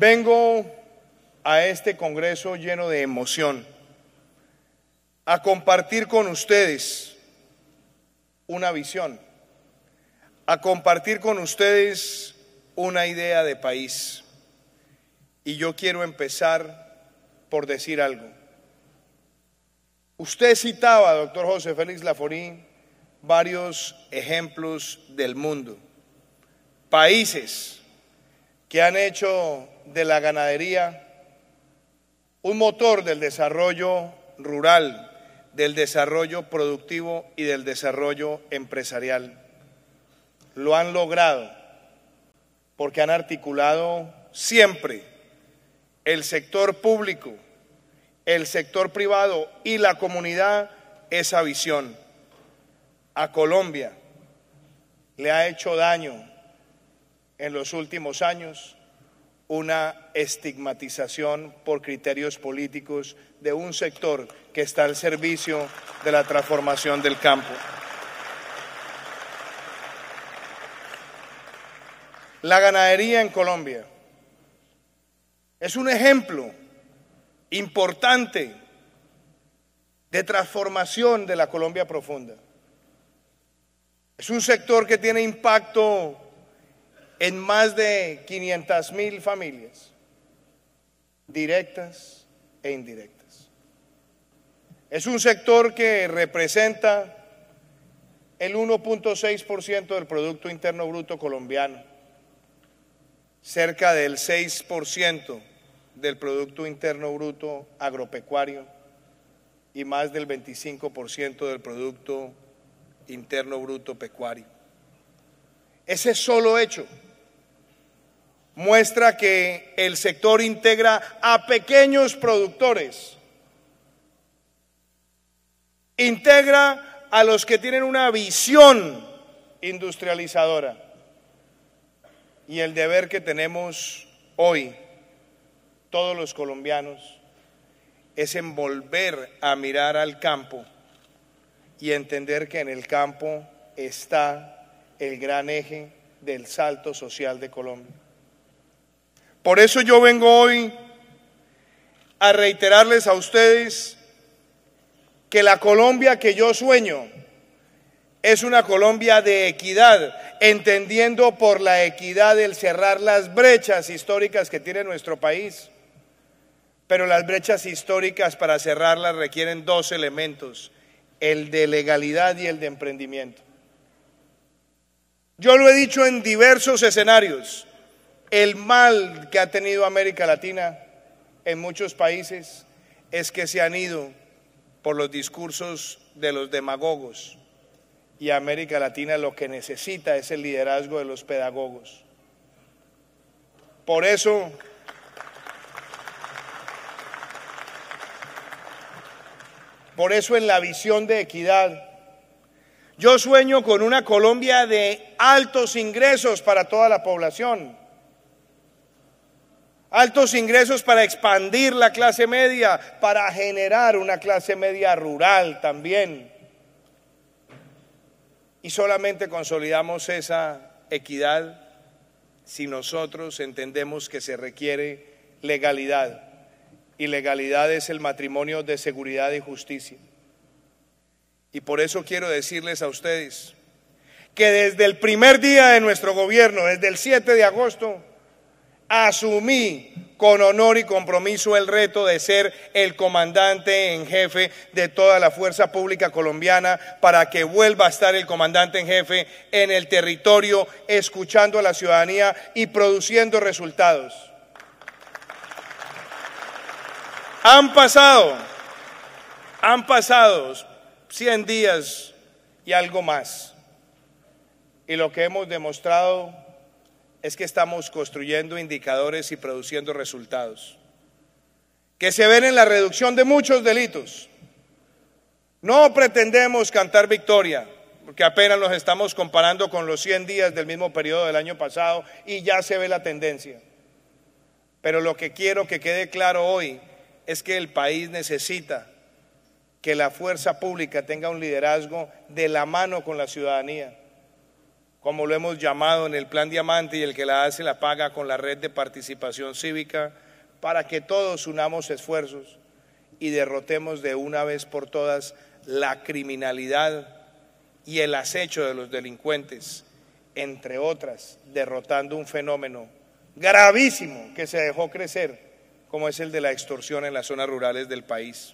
Vengo a este Congreso lleno de emoción, a compartir con ustedes una visión, a compartir con ustedes una idea de país. Y yo quiero empezar por decir algo. Usted citaba, doctor José Félix Laforín, varios ejemplos del mundo, países que han hecho de la ganadería, un motor del desarrollo rural, del desarrollo productivo y del desarrollo empresarial. Lo han logrado porque han articulado siempre el sector público, el sector privado y la comunidad esa visión. A Colombia le ha hecho daño en los últimos años una estigmatización por criterios políticos de un sector que está al servicio de la transformación del campo. La ganadería en Colombia es un ejemplo importante de transformación de la Colombia profunda. Es un sector que tiene impacto en más de 500 mil familias, directas e indirectas. Es un sector que representa el 1.6% del Producto Interno Bruto colombiano, cerca del 6% del Producto Interno Bruto agropecuario y más del 25% del Producto Interno Bruto pecuario. Ese solo hecho muestra que el sector integra a pequeños productores, integra a los que tienen una visión industrializadora y el deber que tenemos hoy, todos los colombianos, es en volver a mirar al campo y entender que en el campo está el gran eje del salto social de Colombia. Por eso yo vengo hoy a reiterarles a ustedes que la Colombia que yo sueño es una Colombia de equidad, entendiendo por la equidad el cerrar las brechas históricas que tiene nuestro país. Pero las brechas históricas para cerrarlas requieren dos elementos, el de legalidad y el de emprendimiento. Yo lo he dicho en diversos escenarios. El mal que ha tenido América Latina en muchos países es que se han ido por los discursos de los demagogos y América Latina lo que necesita es el liderazgo de los pedagogos. Por eso, por eso en la visión de equidad, yo sueño con una Colombia de altos ingresos para toda la población altos ingresos para expandir la clase media, para generar una clase media rural también. Y solamente consolidamos esa equidad si nosotros entendemos que se requiere legalidad. Y legalidad es el matrimonio de seguridad y justicia. Y por eso quiero decirles a ustedes que desde el primer día de nuestro gobierno, desde el 7 de agosto, asumí con honor y compromiso el reto de ser el comandante en jefe de toda la fuerza pública colombiana para que vuelva a estar el comandante en jefe en el territorio, escuchando a la ciudadanía y produciendo resultados. Han pasado, han pasado 100 días y algo más. Y lo que hemos demostrado es que estamos construyendo indicadores y produciendo resultados que se ven en la reducción de muchos delitos. No pretendemos cantar victoria, porque apenas nos estamos comparando con los 100 días del mismo periodo del año pasado y ya se ve la tendencia. Pero lo que quiero que quede claro hoy es que el país necesita que la fuerza pública tenga un liderazgo de la mano con la ciudadanía como lo hemos llamado en el Plan Diamante, y el que la hace la paga con la red de participación cívica, para que todos unamos esfuerzos y derrotemos de una vez por todas la criminalidad y el acecho de los delincuentes, entre otras, derrotando un fenómeno gravísimo que se dejó crecer, como es el de la extorsión en las zonas rurales del país.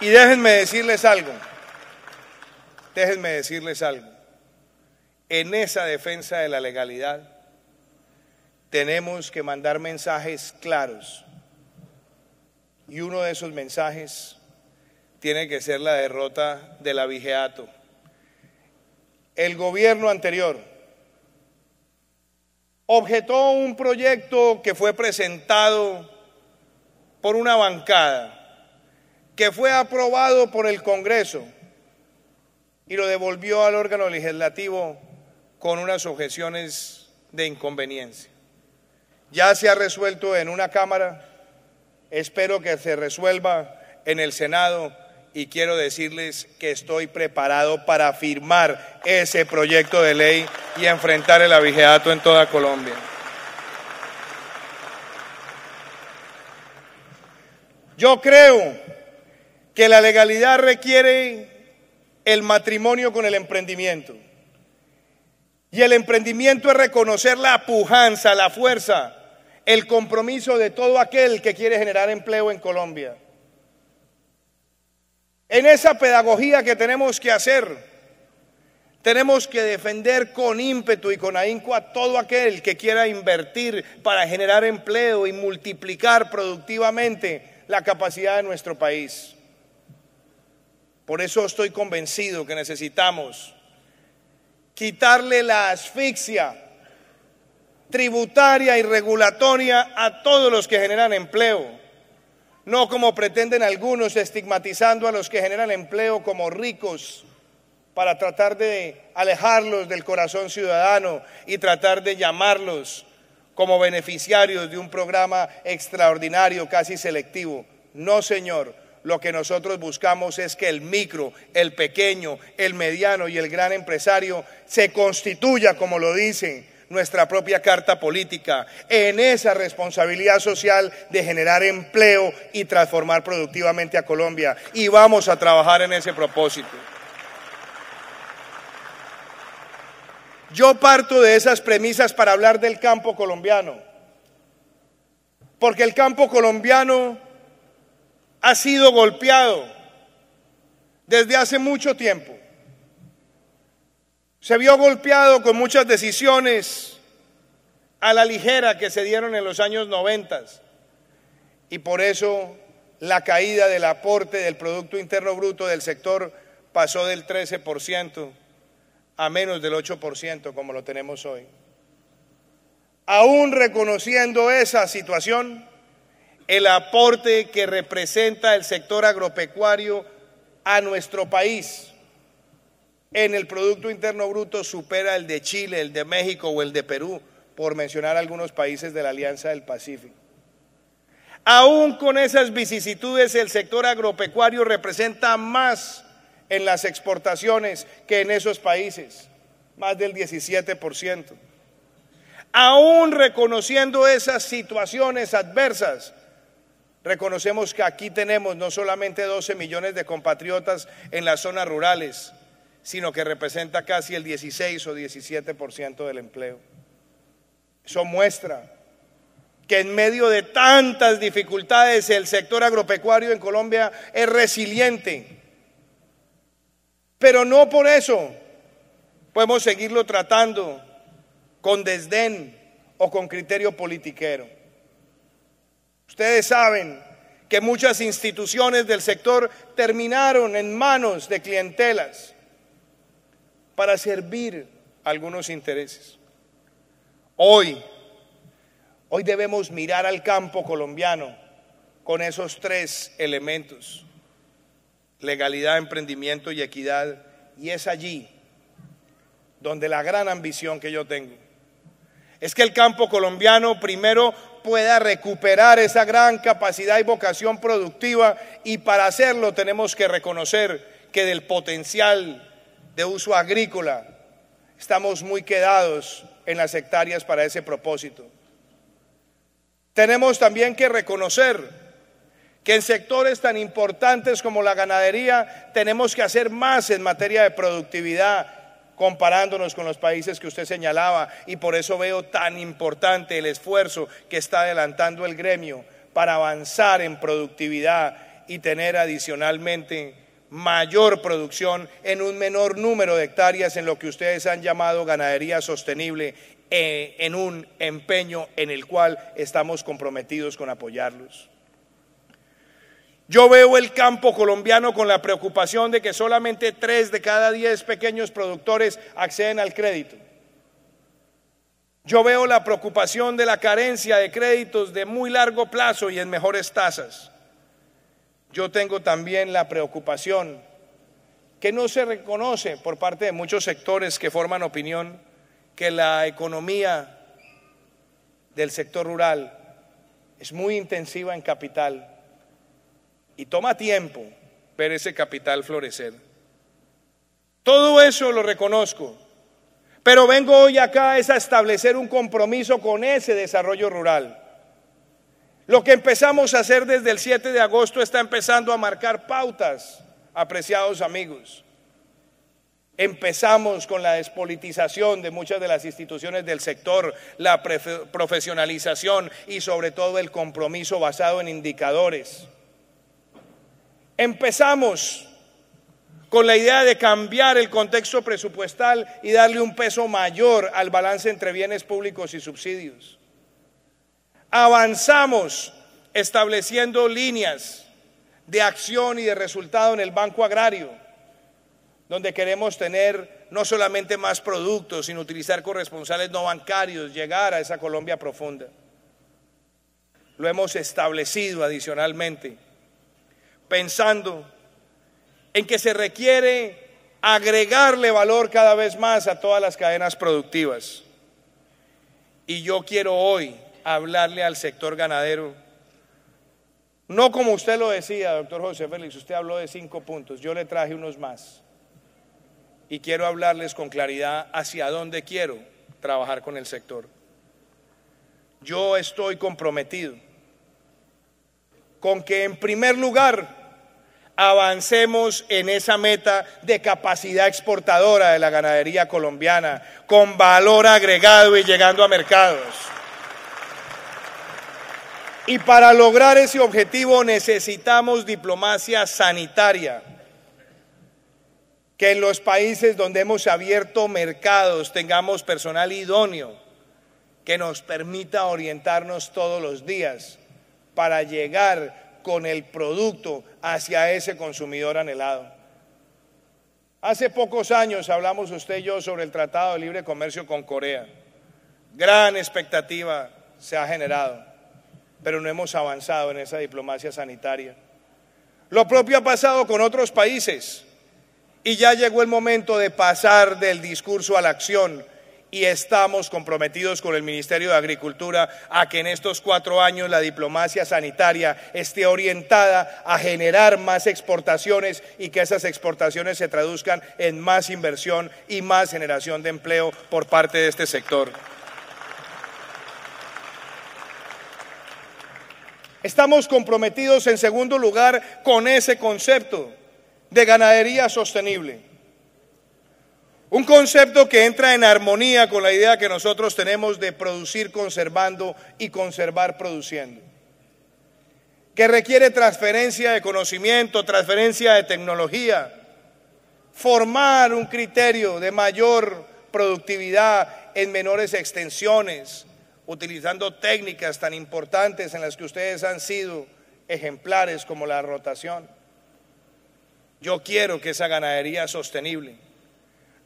Y déjenme decirles algo. Déjenme decirles algo. En esa defensa de la legalidad tenemos que mandar mensajes claros. Y uno de esos mensajes tiene que ser la derrota de la Vigeato. El gobierno anterior objetó un proyecto que fue presentado por una bancada, que fue aprobado por el Congreso y lo devolvió al órgano legislativo con unas objeciones de inconveniencia. Ya se ha resuelto en una Cámara, espero que se resuelva en el Senado y quiero decirles que estoy preparado para firmar ese proyecto de ley y enfrentar el abigeato en toda Colombia. Yo creo que la legalidad requiere el matrimonio con el emprendimiento. Y el emprendimiento es reconocer la pujanza, la fuerza, el compromiso de todo aquel que quiere generar empleo en Colombia. En esa pedagogía que tenemos que hacer, tenemos que defender con ímpetu y con ahínco a todo aquel que quiera invertir para generar empleo y multiplicar productivamente la capacidad de nuestro país. Por eso estoy convencido que necesitamos quitarle la asfixia tributaria y regulatoria a todos los que generan empleo, no como pretenden algunos estigmatizando a los que generan empleo como ricos para tratar de alejarlos del corazón ciudadano y tratar de llamarlos como beneficiarios de un programa extraordinario, casi selectivo. No, señor, lo que nosotros buscamos es que el micro, el pequeño, el mediano y el gran empresario se constituya, como lo dice nuestra propia carta política, en esa responsabilidad social de generar empleo y transformar productivamente a Colombia. Y vamos a trabajar en ese propósito. Yo parto de esas premisas para hablar del campo colombiano, porque el campo colombiano ha sido golpeado desde hace mucho tiempo. Se vio golpeado con muchas decisiones a la ligera que se dieron en los años 90 y por eso la caída del aporte del Producto Interno Bruto del sector pasó del 13% a menos del 8% como lo tenemos hoy. Aún reconociendo esa situación, el aporte que representa el sector agropecuario a nuestro país en el Producto Interno Bruto supera el de Chile, el de México o el de Perú, por mencionar algunos países de la Alianza del Pacífico. Aún con esas vicisitudes, el sector agropecuario representa más en las exportaciones que en esos países, más del 17%. Aún reconociendo esas situaciones adversas, Reconocemos que aquí tenemos no solamente 12 millones de compatriotas en las zonas rurales, sino que representa casi el 16 o 17% del empleo. Eso muestra que en medio de tantas dificultades el sector agropecuario en Colombia es resiliente. Pero no por eso podemos seguirlo tratando con desdén o con criterio politiquero. Ustedes saben que muchas instituciones del sector terminaron en manos de clientelas para servir algunos intereses. Hoy, hoy debemos mirar al campo colombiano con esos tres elementos, legalidad, emprendimiento y equidad, y es allí donde la gran ambición que yo tengo es que el campo colombiano primero pueda recuperar esa gran capacidad y vocación productiva y para hacerlo tenemos que reconocer que del potencial de uso agrícola estamos muy quedados en las hectáreas para ese propósito. Tenemos también que reconocer que en sectores tan importantes como la ganadería tenemos que hacer más en materia de productividad comparándonos con los países que usted señalaba y por eso veo tan importante el esfuerzo que está adelantando el gremio para avanzar en productividad y tener adicionalmente mayor producción en un menor número de hectáreas en lo que ustedes han llamado ganadería sostenible, eh, en un empeño en el cual estamos comprometidos con apoyarlos. Yo veo el campo colombiano con la preocupación de que solamente tres de cada diez pequeños productores acceden al crédito. Yo veo la preocupación de la carencia de créditos de muy largo plazo y en mejores tasas. Yo tengo también la preocupación que no se reconoce por parte de muchos sectores que forman opinión que la economía del sector rural es muy intensiva en capital y toma tiempo ver ese capital florecer. Todo eso lo reconozco, pero vengo hoy acá es a establecer un compromiso con ese desarrollo rural. Lo que empezamos a hacer desde el 7 de agosto está empezando a marcar pautas, apreciados amigos. Empezamos con la despolitización de muchas de las instituciones del sector, la profesionalización y sobre todo el compromiso basado en indicadores empezamos con la idea de cambiar el contexto presupuestal y darle un peso mayor al balance entre bienes públicos y subsidios. Avanzamos estableciendo líneas de acción y de resultado en el Banco Agrario, donde queremos tener no solamente más productos, sino utilizar corresponsales no bancarios, llegar a esa Colombia profunda. Lo hemos establecido adicionalmente pensando en que se requiere agregarle valor cada vez más a todas las cadenas productivas. Y yo quiero hoy hablarle al sector ganadero, no como usted lo decía, doctor José Félix, usted habló de cinco puntos, yo le traje unos más. Y quiero hablarles con claridad hacia dónde quiero trabajar con el sector. Yo estoy comprometido con que en primer lugar avancemos en esa meta de capacidad exportadora de la ganadería colombiana, con valor agregado y llegando a mercados. Y para lograr ese objetivo necesitamos diplomacia sanitaria, que en los países donde hemos abierto mercados tengamos personal idóneo que nos permita orientarnos todos los días para llegar a con el producto hacia ese consumidor anhelado. Hace pocos años hablamos usted y yo sobre el Tratado de Libre Comercio con Corea. Gran expectativa se ha generado, pero no hemos avanzado en esa diplomacia sanitaria. Lo propio ha pasado con otros países y ya llegó el momento de pasar del discurso a la acción y estamos comprometidos con el Ministerio de Agricultura a que en estos cuatro años la diplomacia sanitaria esté orientada a generar más exportaciones y que esas exportaciones se traduzcan en más inversión y más generación de empleo por parte de este sector. Estamos comprometidos, en segundo lugar, con ese concepto de ganadería sostenible. Un concepto que entra en armonía con la idea que nosotros tenemos de producir conservando y conservar produciendo. Que requiere transferencia de conocimiento, transferencia de tecnología, formar un criterio de mayor productividad en menores extensiones, utilizando técnicas tan importantes en las que ustedes han sido ejemplares como la rotación. Yo quiero que esa ganadería sostenible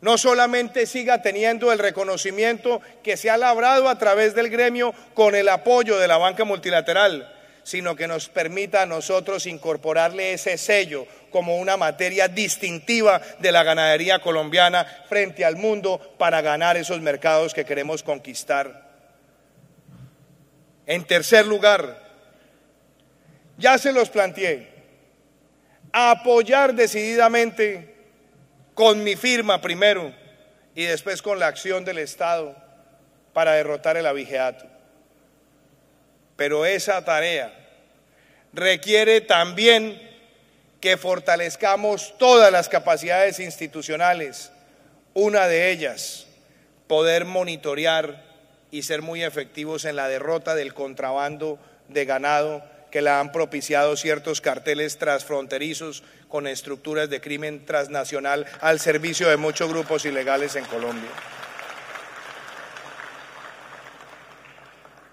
no solamente siga teniendo el reconocimiento que se ha labrado a través del gremio con el apoyo de la banca multilateral, sino que nos permita a nosotros incorporarle ese sello como una materia distintiva de la ganadería colombiana frente al mundo para ganar esos mercados que queremos conquistar. En tercer lugar, ya se los planteé, apoyar decididamente con mi firma primero y después con la acción del Estado para derrotar el abigeato. Pero esa tarea requiere también que fortalezcamos todas las capacidades institucionales, una de ellas, poder monitorear y ser muy efectivos en la derrota del contrabando de ganado que la han propiciado ciertos carteles transfronterizos con estructuras de crimen transnacional al servicio de muchos grupos ilegales en Colombia.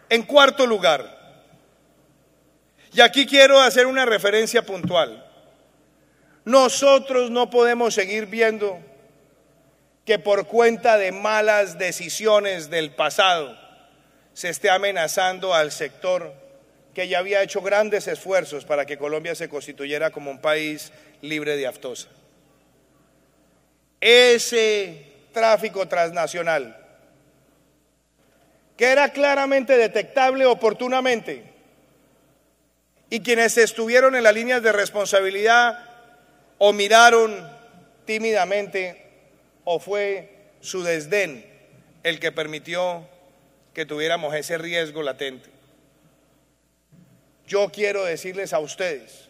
En cuarto lugar, y aquí quiero hacer una referencia puntual, nosotros no podemos seguir viendo que por cuenta de malas decisiones del pasado se esté amenazando al sector que ya había hecho grandes esfuerzos para que Colombia se constituyera como un país libre de aftosa. Ese tráfico transnacional, que era claramente detectable oportunamente, y quienes estuvieron en las líneas de responsabilidad o miraron tímidamente o fue su desdén el que permitió que tuviéramos ese riesgo latente yo quiero decirles a ustedes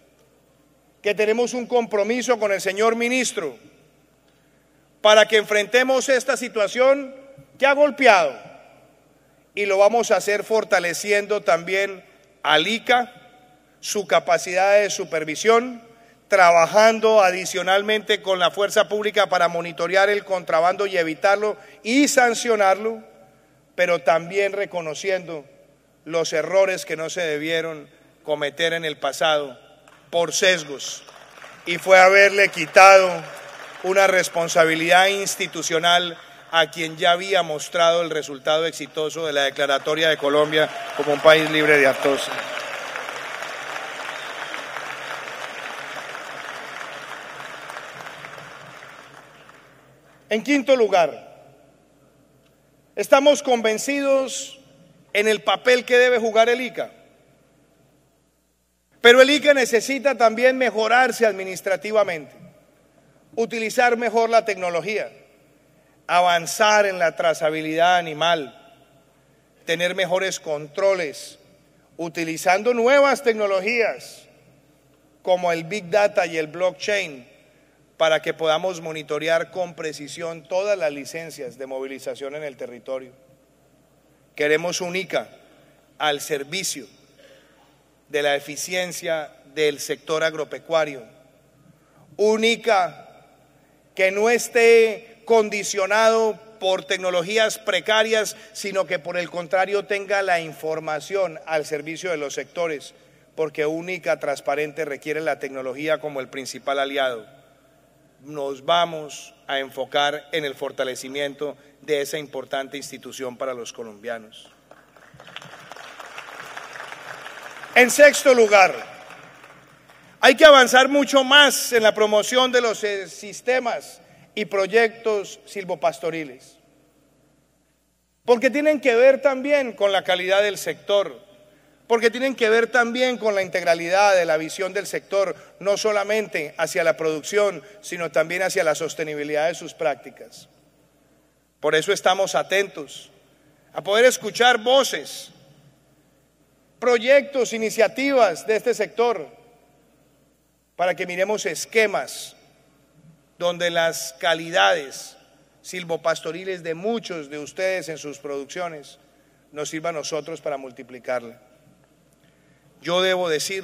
que tenemos un compromiso con el señor ministro para que enfrentemos esta situación que ha golpeado y lo vamos a hacer fortaleciendo también al ICA, su capacidad de supervisión, trabajando adicionalmente con la fuerza pública para monitorear el contrabando y evitarlo y sancionarlo, pero también reconociendo los errores que no se debieron cometer en el pasado por sesgos y fue haberle quitado una responsabilidad institucional a quien ya había mostrado el resultado exitoso de la declaratoria de Colombia como un país libre de actos. En quinto lugar, estamos convencidos en el papel que debe jugar el ICA pero el ICA necesita también mejorarse administrativamente, utilizar mejor la tecnología, avanzar en la trazabilidad animal, tener mejores controles, utilizando nuevas tecnologías como el Big Data y el blockchain para que podamos monitorear con precisión todas las licencias de movilización en el territorio. Queremos un ICA al servicio de la eficiencia del sector agropecuario. Única que no esté condicionado por tecnologías precarias, sino que por el contrario tenga la información al servicio de los sectores, porque única, transparente requiere la tecnología como el principal aliado. Nos vamos a enfocar en el fortalecimiento de esa importante institución para los colombianos. En sexto lugar, hay que avanzar mucho más en la promoción de los eh, sistemas y proyectos silvopastoriles, porque tienen que ver también con la calidad del sector, porque tienen que ver también con la integralidad de la visión del sector, no solamente hacia la producción, sino también hacia la sostenibilidad de sus prácticas. Por eso estamos atentos a poder escuchar voces proyectos, iniciativas de este sector para que miremos esquemas donde las calidades silvopastoriles de muchos de ustedes en sus producciones nos sirvan a nosotros para multiplicarla. Yo debo decir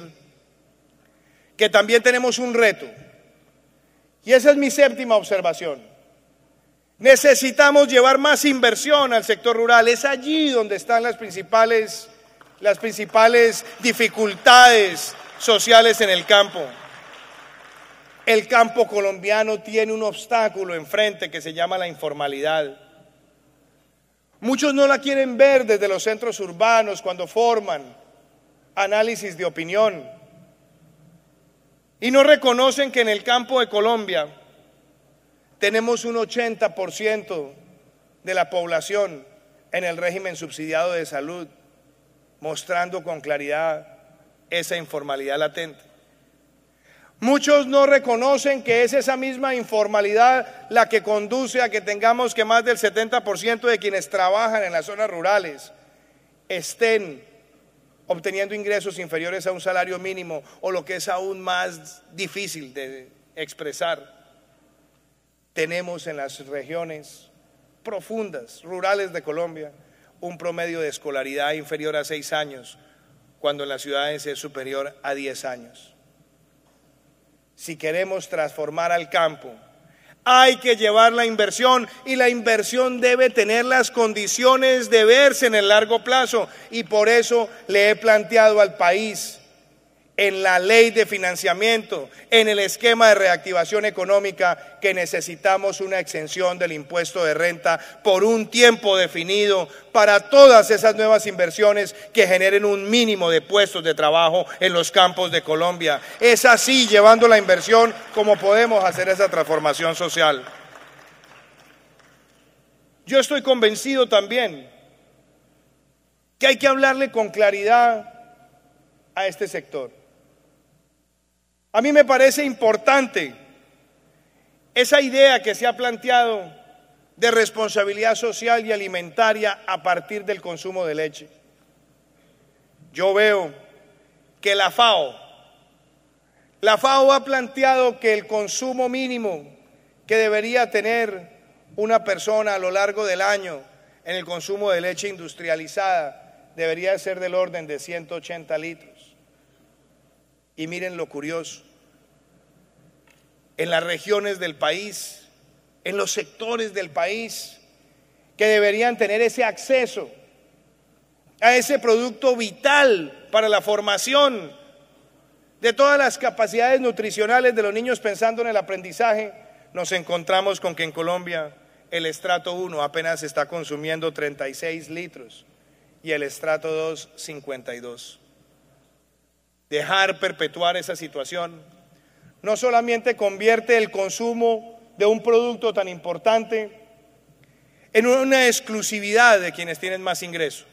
que también tenemos un reto, y esa es mi séptima observación. Necesitamos llevar más inversión al sector rural, es allí donde están las principales las principales dificultades sociales en el campo. El campo colombiano tiene un obstáculo enfrente que se llama la informalidad. Muchos no la quieren ver desde los centros urbanos cuando forman análisis de opinión y no reconocen que en el campo de Colombia tenemos un 80% de la población en el régimen subsidiado de salud mostrando con claridad esa informalidad latente. Muchos no reconocen que es esa misma informalidad la que conduce a que tengamos que más del 70% de quienes trabajan en las zonas rurales estén obteniendo ingresos inferiores a un salario mínimo o lo que es aún más difícil de expresar. Tenemos en las regiones profundas, rurales de Colombia, un promedio de escolaridad inferior a seis años, cuando en las ciudades es superior a diez años. Si queremos transformar al campo, hay que llevar la inversión y la inversión debe tener las condiciones de verse en el largo plazo. Y por eso le he planteado al país en la ley de financiamiento, en el esquema de reactivación económica, que necesitamos una exención del impuesto de renta por un tiempo definido para todas esas nuevas inversiones que generen un mínimo de puestos de trabajo en los campos de Colombia. Es así, llevando la inversión, como podemos hacer esa transformación social. Yo estoy convencido también que hay que hablarle con claridad a este sector. A mí me parece importante esa idea que se ha planteado de responsabilidad social y alimentaria a partir del consumo de leche. Yo veo que la FAO, la FAO ha planteado que el consumo mínimo que debería tener una persona a lo largo del año en el consumo de leche industrializada debería ser del orden de 180 litros. Y miren lo curioso, en las regiones del país, en los sectores del país que deberían tener ese acceso a ese producto vital para la formación de todas las capacidades nutricionales de los niños pensando en el aprendizaje, nos encontramos con que en Colombia el estrato 1 apenas está consumiendo 36 litros y el estrato 2 52. Dejar perpetuar esa situación no solamente convierte el consumo de un producto tan importante en una exclusividad de quienes tienen más ingreso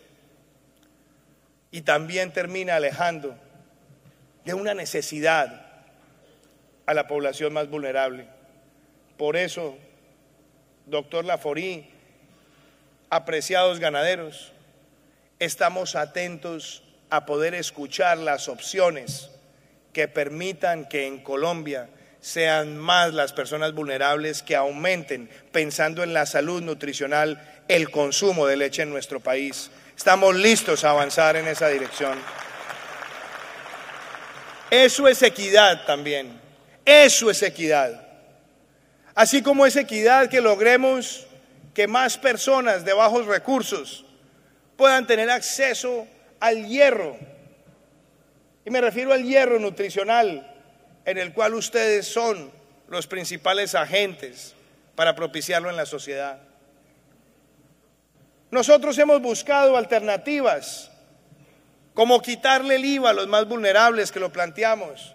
y también termina alejando de una necesidad a la población más vulnerable. Por eso, doctor Laforí, apreciados ganaderos, estamos atentos a poder escuchar las opciones que permitan que en Colombia sean más las personas vulnerables que aumenten, pensando en la salud nutricional, el consumo de leche en nuestro país. Estamos listos a avanzar en esa dirección. Eso es equidad también. Eso es equidad. Así como es equidad que logremos que más personas de bajos recursos puedan tener acceso al hierro. Y me refiero al hierro nutricional, en el cual ustedes son los principales agentes para propiciarlo en la sociedad. Nosotros hemos buscado alternativas, como quitarle el IVA a los más vulnerables que lo planteamos.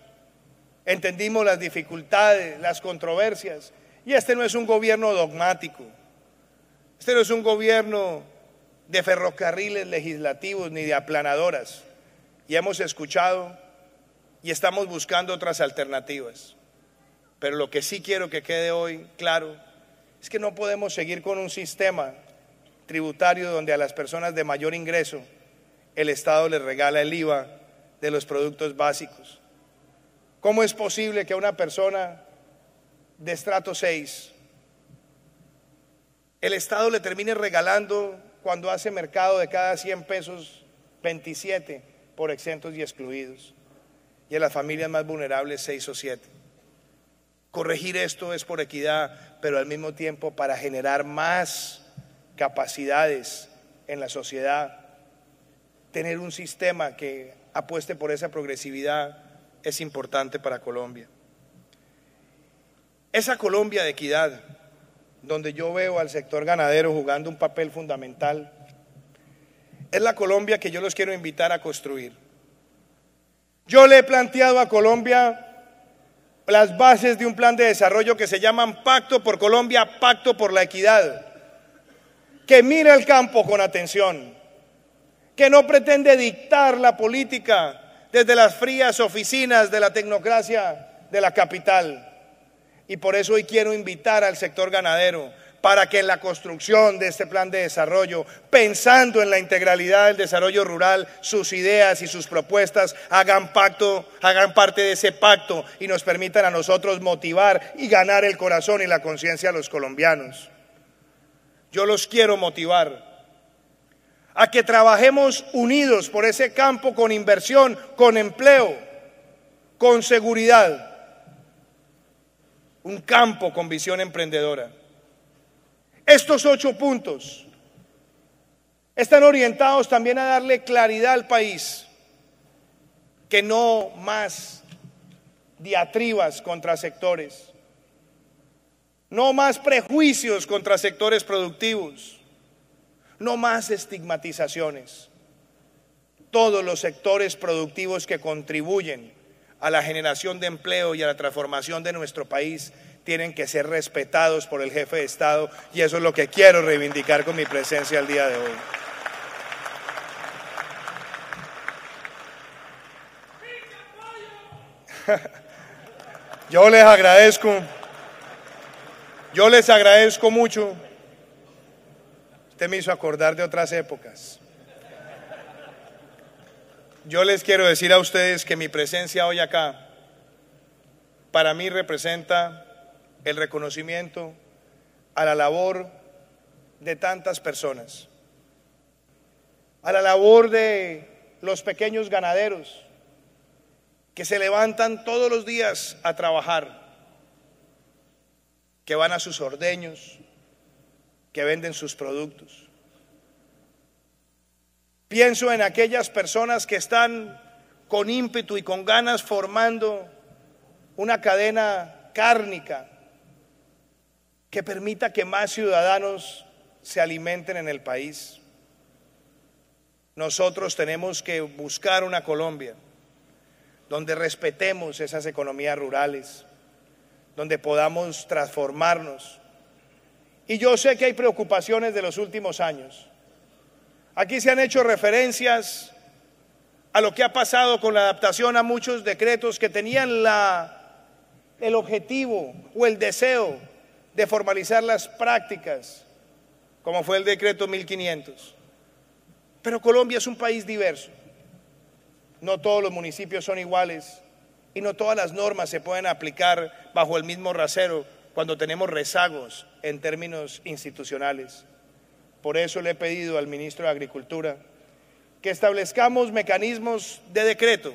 Entendimos las dificultades, las controversias, y este no es un gobierno dogmático, este no es un gobierno de ferrocarriles legislativos ni de aplanadoras. Y hemos escuchado y estamos buscando otras alternativas. Pero lo que sí quiero que quede hoy claro es que no podemos seguir con un sistema tributario donde a las personas de mayor ingreso el Estado les regala el IVA de los productos básicos. ¿Cómo es posible que a una persona de estrato 6 el Estado le termine regalando cuando hace mercado de cada 100 pesos, 27 por exentos y excluidos. Y a las familias más vulnerables, 6 o 7. Corregir esto es por equidad, pero al mismo tiempo para generar más capacidades en la sociedad. Tener un sistema que apueste por esa progresividad es importante para Colombia. Esa Colombia de equidad donde yo veo al sector ganadero jugando un papel fundamental, es la Colombia que yo los quiero invitar a construir. Yo le he planteado a Colombia las bases de un plan de desarrollo que se llama Pacto por Colombia, Pacto por la Equidad, que mira el campo con atención, que no pretende dictar la política desde las frías oficinas de la tecnocracia de la capital y por eso hoy quiero invitar al sector ganadero para que en la construcción de este plan de desarrollo, pensando en la integralidad del desarrollo rural, sus ideas y sus propuestas hagan pacto, hagan parte de ese pacto y nos permitan a nosotros motivar y ganar el corazón y la conciencia de los colombianos. Yo los quiero motivar a que trabajemos unidos por ese campo con inversión, con empleo, con seguridad un campo con visión emprendedora. Estos ocho puntos están orientados también a darle claridad al país que no más diatribas contra sectores, no más prejuicios contra sectores productivos, no más estigmatizaciones. Todos los sectores productivos que contribuyen a la generación de empleo y a la transformación de nuestro país tienen que ser respetados por el jefe de Estado y eso es lo que quiero reivindicar con mi presencia el día de hoy. Yo les agradezco, yo les agradezco mucho. Usted me hizo acordar de otras épocas yo les quiero decir a ustedes que mi presencia hoy acá para mí representa el reconocimiento a la labor de tantas personas, a la labor de los pequeños ganaderos que se levantan todos los días a trabajar, que van a sus ordeños, que venden sus productos. Pienso en aquellas personas que están con ímpetu y con ganas formando una cadena cárnica que permita que más ciudadanos se alimenten en el país. Nosotros tenemos que buscar una Colombia donde respetemos esas economías rurales, donde podamos transformarnos. Y yo sé que hay preocupaciones de los últimos años Aquí se han hecho referencias a lo que ha pasado con la adaptación a muchos decretos que tenían el objetivo o el deseo de formalizar las prácticas, como fue el decreto 1500. Pero Colombia es un país diverso. No todos los municipios son iguales y no todas las normas se pueden aplicar bajo el mismo rasero cuando tenemos rezagos en términos institucionales. Por eso le he pedido al ministro de Agricultura que establezcamos mecanismos de decreto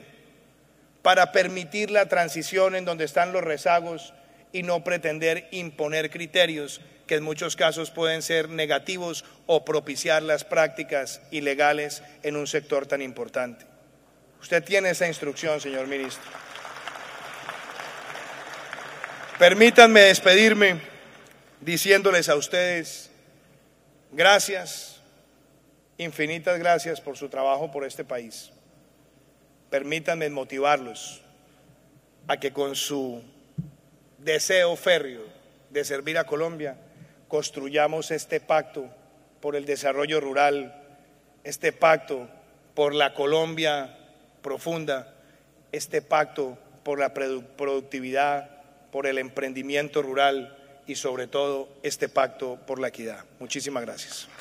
para permitir la transición en donde están los rezagos y no pretender imponer criterios que en muchos casos pueden ser negativos o propiciar las prácticas ilegales en un sector tan importante. Usted tiene esa instrucción, señor ministro. Permítanme despedirme diciéndoles a ustedes Gracias, infinitas gracias por su trabajo por este país. Permítanme motivarlos a que con su deseo férreo de servir a Colombia, construyamos este pacto por el desarrollo rural, este pacto por la Colombia profunda, este pacto por la productividad, por el emprendimiento rural y sobre todo este pacto por la equidad. Muchísimas gracias.